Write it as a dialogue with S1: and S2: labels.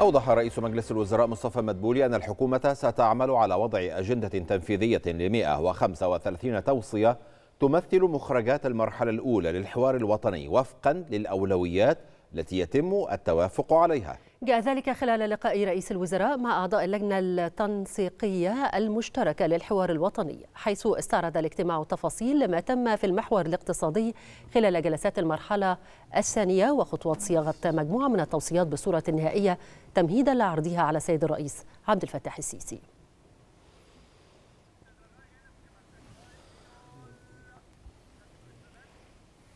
S1: أوضح رئيس مجلس الوزراء مصطفى مدبولي أن الحكومة ستعمل على وضع أجندة تنفيذية ل 135 توصية تمثل مخرجات المرحلة الأولى للحوار الوطني وفقا للأولويات التي يتم التوافق عليها
S2: جاء ذلك خلال لقاء رئيس الوزراء مع أعضاء اللجنة التنسيقية المشتركة للحوار الوطني حيث استعرض الاجتماع تفاصيل ما تم في المحور الاقتصادي خلال جلسات المرحلة الثانية وخطوات صياغة مجموعة من التوصيات بصورة نهائية تمهيدا لعرضها على سيد الرئيس عبد الفتاح السيسي